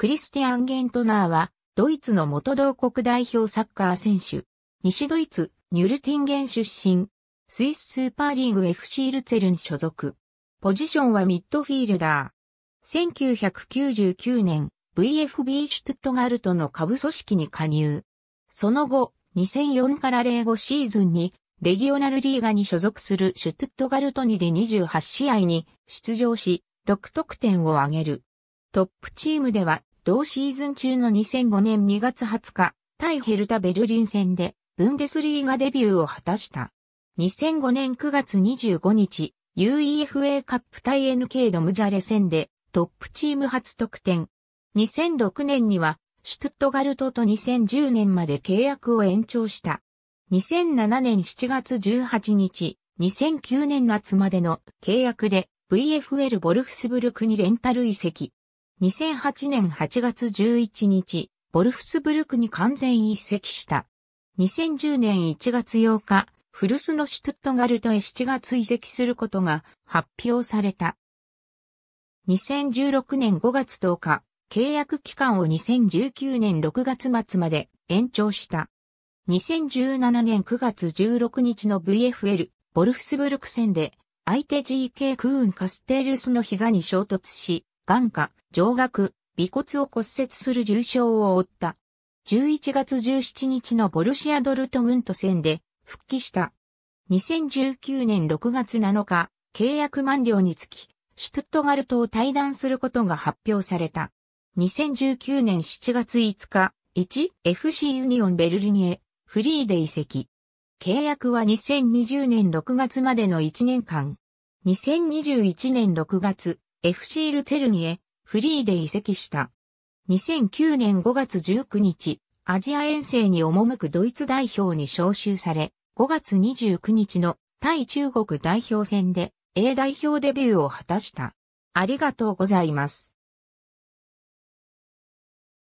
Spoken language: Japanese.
クリスティアン・ゲントナーは、ドイツの元同国代表サッカー選手、西ドイツ、ニュルティンゲン出身、スイススーパーリーグ FC ルツェルに所属。ポジションはミッドフィールダー。1999年、VFB シュトゥットガルトの下部組織に加入。その後、2004から05シーズンに、レギオナルリーガに所属するシュトゥットガルトにで28試合に出場し、6得点を挙げる。トップチームでは同シーズン中の2005年2月20日、対ヘルタ・ベルリン戦で、ブンデスリーガデビューを果たした。2005年9月25日、UEFA カップ対 NK ドムジャレ戦で、トップチーム初得点。2006年には、シュトゥットガルトと2010年まで契約を延長した。2007年7月18日、2009年夏までの契約で VFL ボルフスブルクにレンタル移籍。2008年8月11日、ボルフスブルクに完全移籍した。2010年1月8日、フルスのシュトゥットガルトへ7月移籍することが発表された。2016年5月10日、契約期間を2019年6月末まで延長した。2017年9月16日の VFL、ボルフスブルク戦で、相手 GK クーン・カステールスの膝に衝突し、眼下、上顎、尾骨を骨折する重傷を負った。11月17日のボルシアドルトムント戦で復帰した。2019年6月7日、契約満了につき、シュトットガルトを退団することが発表された。2019年7月5日、1FC ユニオンベルリニエ、フリーで移籍。契約は2020年6月までの1年間。2021年6月、FC ルツェルニへフリーで移籍した。2009年5月19日、アジア遠征に赴くドイツ代表に招集され、5月29日の対中国代表戦で A 代表デビューを果たした。ありがとうございます。